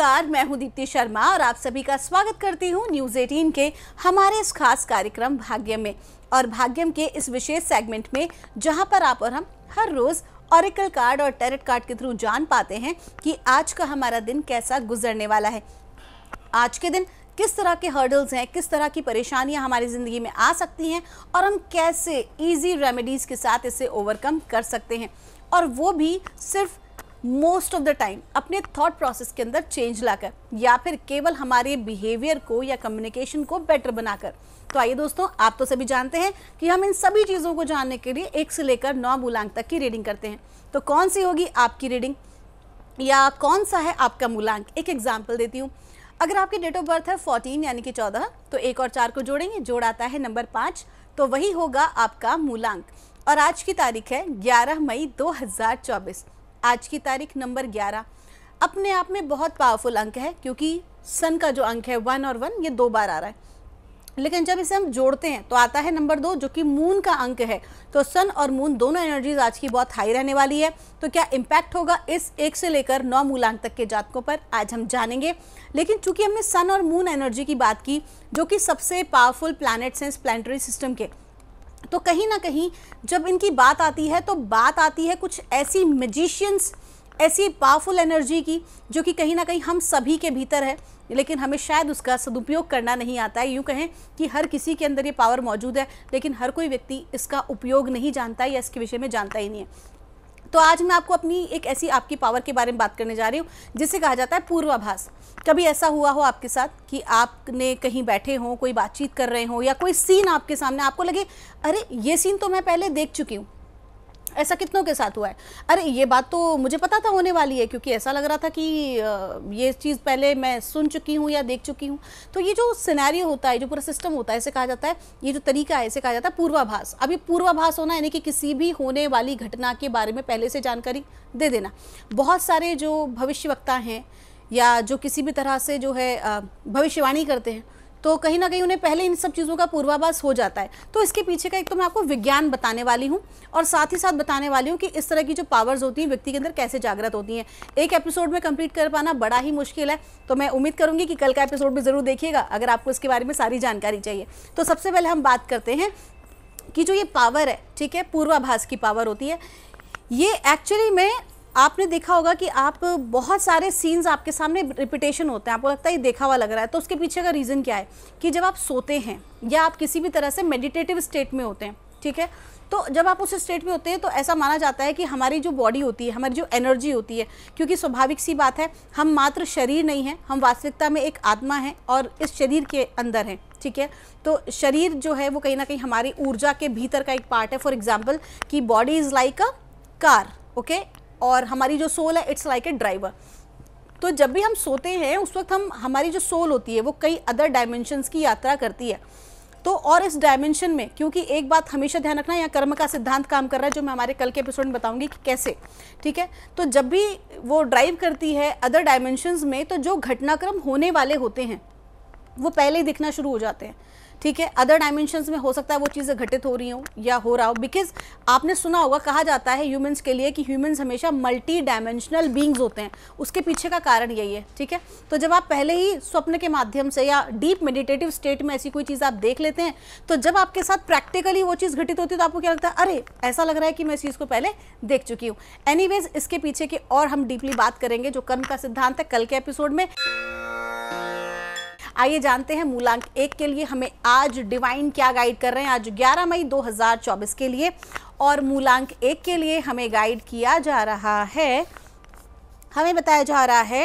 नमस्कार मैं हूं दीप्ति शर्मा और आप सभी का स्वागत करती हूं न्यूज़ 18 के हमारे इस खास कार्यक्रम भाग्यम में और भाग्यम के इस विशेष सेगमेंट में जहां पर आप और हम हर रोज़ ऑरिकल कार्ड और टेरिट कार्ड के थ्रू जान पाते हैं कि आज का हमारा दिन कैसा गुजरने वाला है आज के दिन किस तरह के हर्डल्स हैं किस तरह की परेशानियां हमारी ज़िंदगी में आ सकती हैं और हम कैसे इजी रेमेडीज़ के साथ इसे ओवरकम कर सकते हैं और वो भी सिर्फ मोस्ट ऑफ द टाइम अपने थॉट प्रोसेस के अंदर चेंज लाकर या फिर केवल हमारे बिहेवियर को या कम्युनिकेशन को बेटर बनाकर तो आइए दोस्तों आप तो सभी जानते हैं कि हम इन सभी चीज़ों को जानने के लिए एक से लेकर नौ मूलांक तक की रीडिंग करते हैं तो कौन सी होगी आपकी रीडिंग या कौन सा है आपका मूलांक एक एग्जाम्पल देती हूँ अगर आपकी डेट ऑफ बर्थ है फोर्टीन यानी कि चौदह तो एक और चार को जोड़ेंगे जोड़ आता है नंबर पाँच तो वही होगा आपका मूलांक और आज की तारीख है ग्यारह मई दो आज की तारीख नंबर ग्यारह अपने आप में बहुत पावरफुल अंक है क्योंकि सन का जो अंक है वन और वन ये दो बार आ रहा है लेकिन जब इसे हम जोड़ते हैं तो आता है नंबर दो जो कि मून का अंक है तो सन और मून दोनों एनर्जीज आज की बहुत हाई रहने वाली है तो क्या इम्पैक्ट होगा इस एक से लेकर नौ मूलांक तक के जातकों पर आज हम जानेंगे लेकिन चूंकि हमने सन और मून एनर्जी की बात की जो कि सबसे पावरफुल प्लानट्स हैं इस प्लानटरी सिस्टम के तो कहीं ना कहीं जब इनकी बात आती है तो बात आती है कुछ ऐसी मजिशियंस ऐसी पावरफुल एनर्जी की जो कि कहीं ना कहीं हम सभी के भीतर है लेकिन हमें शायद उसका सदुपयोग करना नहीं आता है यूँ कहें कि हर किसी के अंदर ये पावर मौजूद है लेकिन हर कोई व्यक्ति इसका उपयोग नहीं जानता या इसके विषय में जानता ही नहीं है तो आज मैं आपको अपनी एक ऐसी आपकी पावर के बारे में बात करने जा रही हूँ जिसे कहा जाता है पूर्वाभास कभी ऐसा हुआ हो आपके साथ कि आपने कहीं बैठे हों कोई बातचीत कर रहे हों या कोई सीन आपके सामने आपको लगे अरे ये सीन तो मैं पहले देख चुकी हूँ ऐसा कितनों के साथ हुआ है अरे ये बात तो मुझे पता था होने वाली है क्योंकि ऐसा लग रहा था कि ये चीज़ पहले मैं सुन चुकी हूँ या देख चुकी हूँ तो ये जो सिनेरियो होता है जो पूरा सिस्टम होता है इसे कहा जाता है ये जो तरीका है इसे कहा जाता है पूर्वाभास अब ये पूर्वाभास होना यानी कि किसी भी होने वाली घटना के बारे में पहले से जानकारी दे देना बहुत सारे जो भविष्यवक्ता हैं या जो किसी भी तरह से जो है भविष्यवाणी करते हैं तो कहीं ना कहीं उन्हें पहले इन सब चीज़ों का पूर्वाभास हो जाता है तो इसके पीछे का एक तो मैं आपको विज्ञान बताने वाली हूँ और साथ ही साथ बताने वाली हूँ कि इस तरह की जो पावर्स होती हैं व्यक्ति के अंदर कैसे जागृत होती हैं एक एपिसोड में कंप्लीट कर पाना बड़ा ही मुश्किल है तो मैं उम्मीद करूँगी कि कल का एपिसोड भी ज़रूर देखिएगा अगर आपको इसके बारे में सारी जानकारी चाहिए तो सबसे पहले हम बात करते हैं कि जो ये पावर है ठीक है पूर्वाभास की पावर होती है ये एक्चुअली में आपने देखा होगा कि आप बहुत सारे सीन्स आपके सामने रिपीटेशन होते हैं आपको लगता है ये देखा हुआ लग रहा है तो उसके पीछे का रीज़न क्या है कि जब आप सोते हैं या आप किसी भी तरह से मेडिटेटिव स्टेट में होते हैं ठीक है तो जब आप उस स्टेट में होते हैं तो ऐसा माना जाता है कि हमारी जो बॉडी होती है हमारी जो एनर्जी होती है क्योंकि स्वाभाविक सी बात है हम मात्र शरीर नहीं हैं हम वास्तविकता में एक आत्मा हैं और इस शरीर के अंदर हैं ठीक है तो शरीर जो है वो कहीं ना कहीं हमारी ऊर्जा के भीतर का एक पार्ट है फॉर एग्जाम्पल कि body is like a car okay और हमारी जो सोल है इट्स लाइक ए ड्राइवर तो जब भी हम सोते हैं उस वक्त हम हमारी जो सोल होती है वो कई अदर डायमेंशंस की यात्रा करती है तो और इस डायमेंशन में क्योंकि एक बात हमेशा ध्यान रखना या कर्म का सिद्धांत काम कर रहा है जो मैं हमारे कल के एपिसोड में बताऊंगी कि कैसे ठीक है तो जब भी वो ड्राइव करती है अदर डायमेंशंस में तो जो घटनाक्रम होने वाले होते हैं वो पहले ही दिखना शुरू हो जाते हैं ठीक है अदर डायमेंशन में हो सकता है वो चीज़ें घटित हो रही हो या हो रहा हो बिकॉज आपने सुना होगा कहा जाता है ह्यूमन्स के लिए कि ह्यूमन्स हमेशा मल्टी डायमेंशनल बींग्स होते हैं उसके पीछे का कारण यही है ठीक है तो जब आप पहले ही स्वप्न के माध्यम से या डीप मेडिटेटिव स्टेट में ऐसी कोई चीज़ आप देख लेते हैं तो जब आपके साथ प्रैक्टिकली वो चीज़ घटित होती है तो आपको क्या लगता है अरे ऐसा लग रहा है कि मैं इस चीज़ को पहले देख चुकी हूँ एनी इसके पीछे की और हम डीपली बात करेंगे जो कर्म का सिद्धांत है कल के एपिसोड में आइए जानते हैं मूलांक एक के लिए हमें आज डिवाइन क्या गाइड कर रहे हैं आज 11 मई 2024 के लिए और मूलांक एक के लिए हमें गाइड किया जा रहा है हमें बताया जा रहा है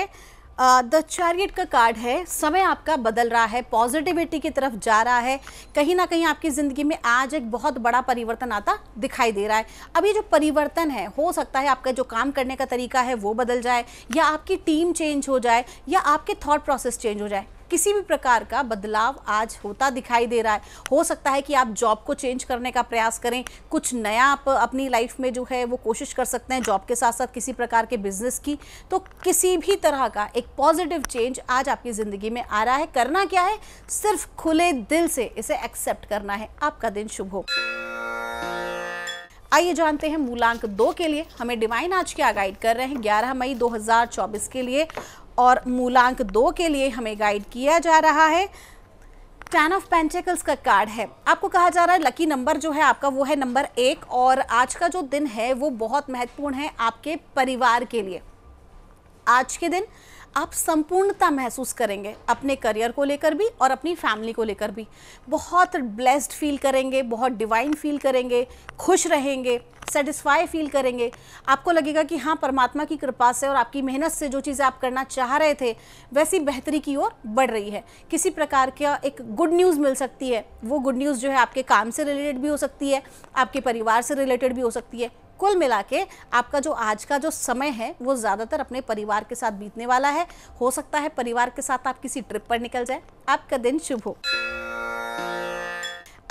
द चैरियट का कार्ड है समय आपका बदल रहा है पॉजिटिविटी की तरफ जा रहा है कहीं ना कहीं आपकी ज़िंदगी में आज एक बहुत बड़ा परिवर्तन आता दिखाई दे रहा है अभी जो परिवर्तन है हो सकता है आपका जो काम करने का तरीका है वो बदल जाए या आपकी टीम चेंज हो जाए या आपके थॉट प्रोसेस चेंज हो जाए किसी भी प्रकार का बदलाव आज होता दिखाई दे रहा है हो सकता है कि आप जॉब को चेंज करने का प्रयास करें कुछ नया आप अपनी लाइफ में जो है वो कोशिश कर सकते हैं जॉब के साथ साथ किसी प्रकार के बिजनेस की तो किसी भी तरह का एक पॉजिटिव चेंज आज आपकी ज़िंदगी में आ रहा है करना क्या है सिर्फ खुले दिल से इसे एक्सेप्ट करना है आपका दिन शुभ हो आइए जानते हैं मूलांक दो के लिए हमें डिवाइन आज क्या गाइड कर रहे हैं 11 मई 2024 के लिए और मूलांक दो के लिए हमें गाइड किया जा रहा है टेन ऑफ पेंटिकल्स का कार्ड है आपको कहा जा रहा है लकी नंबर जो है आपका वो है नंबर एक और आज का जो दिन है वो बहुत महत्वपूर्ण है आपके परिवार के लिए आज के दिन आप संपूर्णता महसूस करेंगे अपने करियर को लेकर भी और अपनी फैमिली को लेकर भी बहुत ब्लेस्ड फील करेंगे बहुत डिवाइन फील करेंगे खुश रहेंगे सेटिस्फाई फील करेंगे आपको लगेगा कि हाँ परमात्मा की कृपा से और आपकी मेहनत से जो चीज़ें आप करना चाह रहे थे वैसी बेहतरी की ओर बढ़ रही है किसी प्रकार का एक गुड न्यूज़ मिल सकती है वो गुड न्यूज़ जो है आपके काम से रिलेटेड भी हो सकती है आपके परिवार से रिलेटेड भी हो सकती है कुल मिला के आपका जो आज का जो समय है वो ज़्यादातर अपने परिवार के साथ बीतने वाला है हो सकता है परिवार के साथ आप किसी ट्रिप पर निकल जाए आपका दिन शुभ हो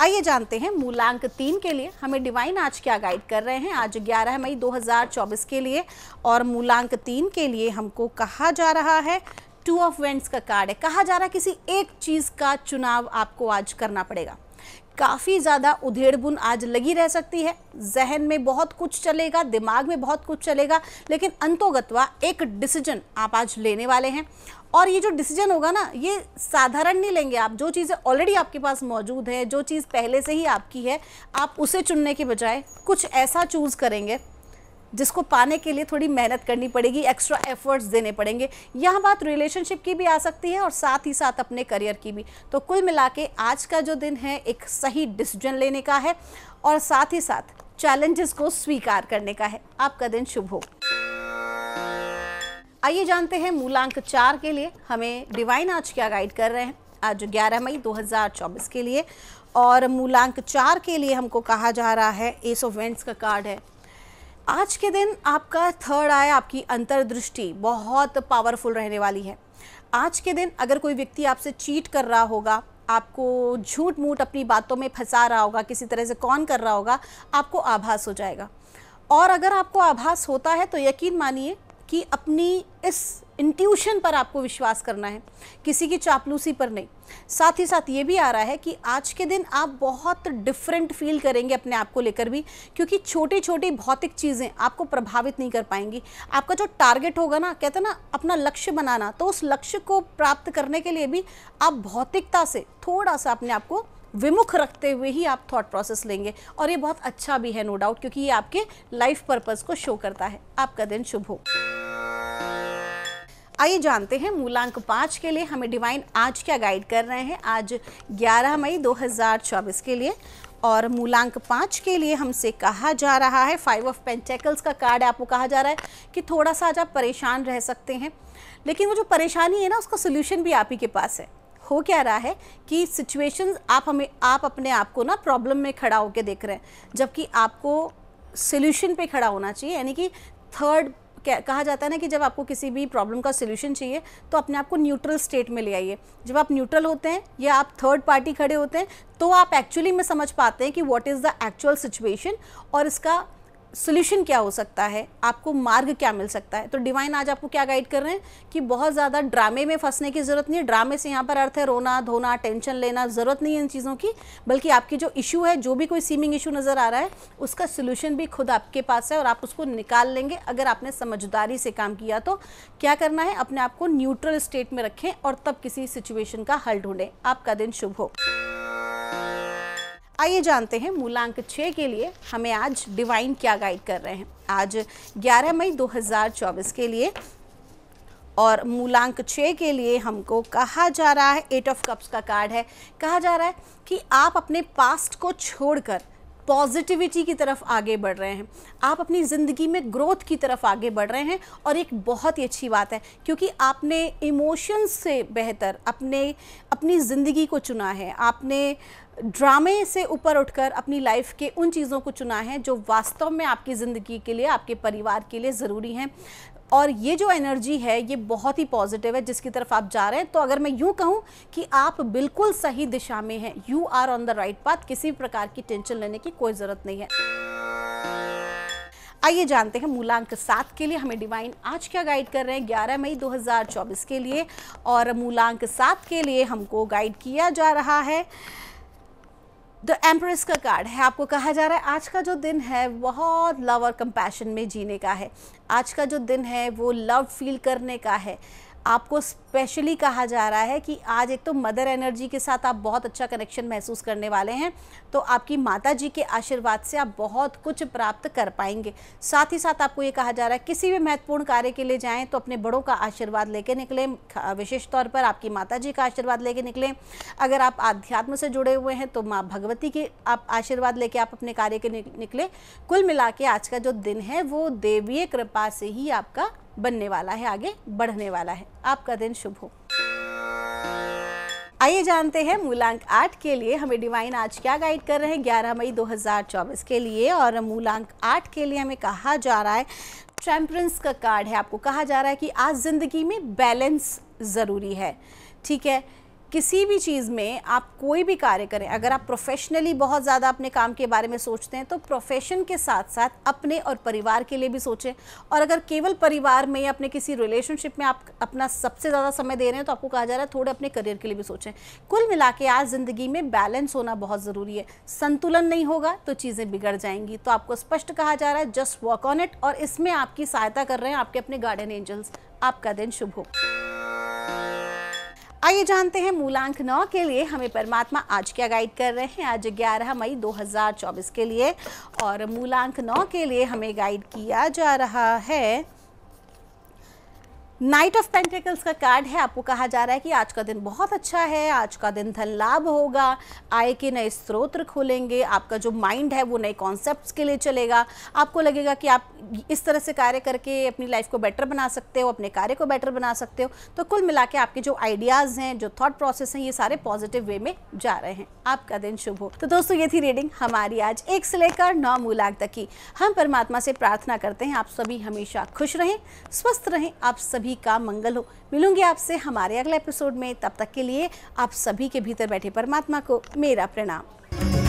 आइए जानते हैं मूलांक तीन के लिए हमें डिवाइन आज क्या गाइड कर रहे हैं आज 11 मई 2024 के लिए और मूलांक तीन के लिए हमको कहा जा रहा है टू ऑफ वेंट्स का कार्ड है कहा जा रहा है किसी एक चीज़ का चुनाव आपको आज करना पड़ेगा काफ़ी ज़्यादा उधेड़बुन आज लगी रह सकती है जहन में बहुत कुछ चलेगा दिमाग में बहुत कुछ चलेगा लेकिन अंतोगत्वा एक डिसीजन आप आज लेने वाले हैं और ये जो डिसीजन होगा ना ये साधारण नहीं लेंगे आप जो चीज़ें ऑलरेडी आपके पास मौजूद हैं जो चीज़ पहले से ही आपकी है आप उसे चुनने के बजाय कुछ ऐसा चूज़ करेंगे जिसको पाने के लिए थोड़ी मेहनत करनी पड़ेगी एक्स्ट्रा एफर्ट्स देने पड़ेंगे यह बात रिलेशनशिप की भी आ सकती है और साथ ही साथ अपने करियर की भी तो कुल मिला के आज का जो दिन है एक सही डिसीजन लेने का है और साथ ही साथ चैलेंजेस को स्वीकार करने का है आपका दिन शुभ हो आइए जानते हैं मूलांक चार के लिए हमें डिवाइन आज क्या गाइड कर रहे हैं आज 11 मई 2024 के लिए और मूलांक चार के लिए हमको कहा जा रहा है एस ऑफ वेंट्स का कार्ड है आज के दिन आपका थर्ड आय आपकी अंतर्दृष्टि बहुत पावरफुल रहने वाली है आज के दिन अगर कोई व्यक्ति आपसे चीट कर रहा होगा आपको झूठ मूठ अपनी बातों में फंसा रहा होगा किसी तरह से कौन कर रहा होगा आपको आभास हो जाएगा और अगर आपको आभास होता है तो यकीन मानिए कि अपनी इस इंट्यूशन पर आपको विश्वास करना है किसी की चापलूसी पर नहीं साथ ही साथ ये भी आ रहा है कि आज के दिन आप बहुत डिफरेंट फील करेंगे अपने आप को लेकर भी क्योंकि छोटी छोटी भौतिक चीज़ें आपको प्रभावित नहीं कर पाएंगी आपका जो टारगेट होगा ना कहते ना अपना लक्ष्य बनाना तो उस लक्ष्य को प्राप्त करने के लिए भी आप भौतिकता से थोड़ा सा अपने आप को विमुख रखते हुए ही आप थॉट प्रोसेस लेंगे और ये बहुत अच्छा भी है नो डाउट क्योंकि ये आपके लाइफ पर्पज़ को शो करता है आपका दिन शुभ हो आइए जानते हैं मूलांक पाँच के लिए हमें डिवाइन आज क्या गाइड कर रहे हैं आज 11 मई 2024 के लिए और मूलांक पाँच के लिए हमसे कहा जा रहा है फाइव ऑफ पेंटेकल्स का कार्ड आपको कहा जा रहा है कि थोड़ा सा आज आप परेशान रह सकते हैं लेकिन वो जो परेशानी है ना उसका सोल्यूशन भी आप ही के पास है हो क्या रहा है कि सिचुएशंस आप हमें आप अपने आप को ना प्रॉब्लम में खड़ा होकर देख रहे हैं जबकि आपको सोल्यूशन पे खड़ा होना चाहिए यानी कि थर्ड कहा जाता है ना कि जब आपको किसी भी प्रॉब्लम का सोल्यूशन चाहिए तो अपने आप को न्यूट्रल स्टेट में ले आइए जब आप न्यूट्रल होते हैं या आप थर्ड पार्टी खड़े होते हैं तो आप एक्चुअली में समझ पाते हैं कि what is the actual situation और इसका सोल्यूशन क्या हो सकता है आपको मार्ग क्या मिल सकता है तो डिवाइन आज आपको क्या गाइड कर रहे हैं कि बहुत ज़्यादा ड्रामे में फंसने की ज़रूरत नहीं है ड्रामे से यहाँ पर अर्थ है रोना धोना टेंशन लेना ज़रूरत नहीं है इन चीज़ों की बल्कि आपकी जो इशू है जो भी कोई सीमिंग इशू नज़र आ रहा है उसका सोल्यूशन भी खुद आपके पास है और आप उसको निकाल लेंगे अगर आपने समझदारी से काम किया तो क्या करना है अपने आप को न्यूट्रल स्टेट में रखें और तब किसी सिचुएशन का हल ढूंढें आपका दिन शुभ हो आइए जानते हैं मूलांक छः के लिए हमें आज डिवाइन क्या गाइड कर रहे हैं आज 11 मई 2024 के लिए और मूलांक छः के लिए हमको कहा जा रहा है एट ऑफ कप्स का कार्ड है कहा जा रहा है कि आप अपने पास्ट को छोड़कर पॉजिटिविटी की तरफ आगे बढ़ रहे हैं आप अपनी ज़िंदगी में ग्रोथ की तरफ आगे बढ़ रहे हैं और एक बहुत ही अच्छी बात है क्योंकि आपने इमोशंस से बेहतर अपने अपनी ज़िंदगी को चुना है आपने ड्रामे से ऊपर उठकर अपनी लाइफ के उन चीज़ों को चुना है जो वास्तव में आपकी ज़िंदगी के लिए आपके परिवार के लिए ज़रूरी हैं और ये जो एनर्जी है ये बहुत ही पॉजिटिव है जिसकी तरफ आप जा रहे हैं तो अगर मैं यूँ कहूँ कि आप बिल्कुल सही दिशा में हैं you are on the right path किसी भी प्रकार की टेंशन लेने की कोई ज़रूरत नहीं है आइए जानते हैं मूलांक सात के लिए हमें डिवाइन आज क्या गाइड कर रहे हैं 11 मई 2024 के लिए और मूलांक सात के लिए हमको गाइड किया जा रहा है द एम्प्रेस का कार्ड है आपको कहा जा रहा है आज का जो दिन है बहुत लव और कंपैशन में जीने का है आज का जो दिन है वो लव फील करने का है आपको स्पेशली कहा जा रहा है कि आज एक तो मदर एनर्जी के साथ आप बहुत अच्छा कनेक्शन महसूस करने वाले हैं तो आपकी माता जी के आशीर्वाद से आप बहुत कुछ प्राप्त कर पाएंगे साथ ही साथ आपको ये कहा जा रहा है किसी भी महत्वपूर्ण कार्य के लिए जाएँ तो अपने बड़ों का आशीर्वाद लेके निकलें विशेष तौर पर आपकी माता जी का आशीर्वाद लेके निकलें अगर आप आध्यात्म से जुड़े हुए हैं तो माँ भगवती के आप आशीर्वाद लेके आप अपने कार्य के निकलें कुल मिला के आज का जो दिन है वो देवीय कृपा से ही आपका बनने वाला है आगे बढ़ने वाला है आपका दिन शुभ हो आइए जानते हैं मूलांक आठ के लिए हमें डिवाइन आज क्या गाइड कर रहे हैं 11 मई 2024 के लिए और मूलांक आठ के लिए हमें कहा जा रहा है ट्रैम्परेंस का कार्ड है आपको कहा जा रहा है कि आज ज़िंदगी में बैलेंस ज़रूरी है ठीक है किसी भी चीज़ में आप कोई भी कार्य करें अगर आप प्रोफेशनली बहुत ज़्यादा अपने काम के बारे में सोचते हैं तो प्रोफेशन के साथ साथ अपने और परिवार के लिए भी सोचें और अगर केवल परिवार में या अपने किसी रिलेशनशिप में आप अपना सबसे ज़्यादा समय दे रहे हैं तो आपको कहा जा रहा है थोड़े अपने करियर के लिए भी सोचें कुल मिला के आज ज़िंदगी में बैलेंस होना बहुत ज़रूरी है संतुलन नहीं होगा तो चीज़ें बिगड़ जाएंगी तो आपको स्पष्ट कहा जा रहा है जस्ट वर्क ऑन इट और इसमें आपकी सहायता कर रहे हैं आपके अपने गार्डन एंजल्स आपका दिन शुभ हो आइए जानते हैं मूलांक नौ के लिए हमें परमात्मा आज क्या गाइड कर रहे हैं आज 11 मई 2024 के लिए और मूलांक नौ के लिए हमें गाइड किया जा रहा है नाइट ऑफ पेंटिकल्स का कार्ड है आपको कहा जा रहा है कि आज का दिन बहुत अच्छा है आज का दिन धन लाभ होगा आय के नए स्रोत खुलेंगे आपका जो माइंड है वो नए कॉन्सेप्ट्स के लिए चलेगा आपको लगेगा कि आप इस तरह से कार्य करके अपनी लाइफ को बेटर बना सकते हो अपने कार्य को बेटर बना सकते हो तो कुल मिला के आपके जो आइडियाज़ हैं जो थाट प्रोसेस हैं ये सारे पॉजिटिव वे में जा रहे हैं आपका दिन शुभ हो तो दोस्तों ये थी रीडिंग हमारी आज एक से लेकर नौ मूलाक तक की हम परमात्मा से प्रार्थना करते हैं आप सभी हमेशा खुश रहें स्वस्थ रहें आप सभी सभी का मंगल हो मिलूंगी आपसे हमारे अगले एपिसोड में तब तक के लिए आप सभी के भीतर बैठे परमात्मा को मेरा प्रणाम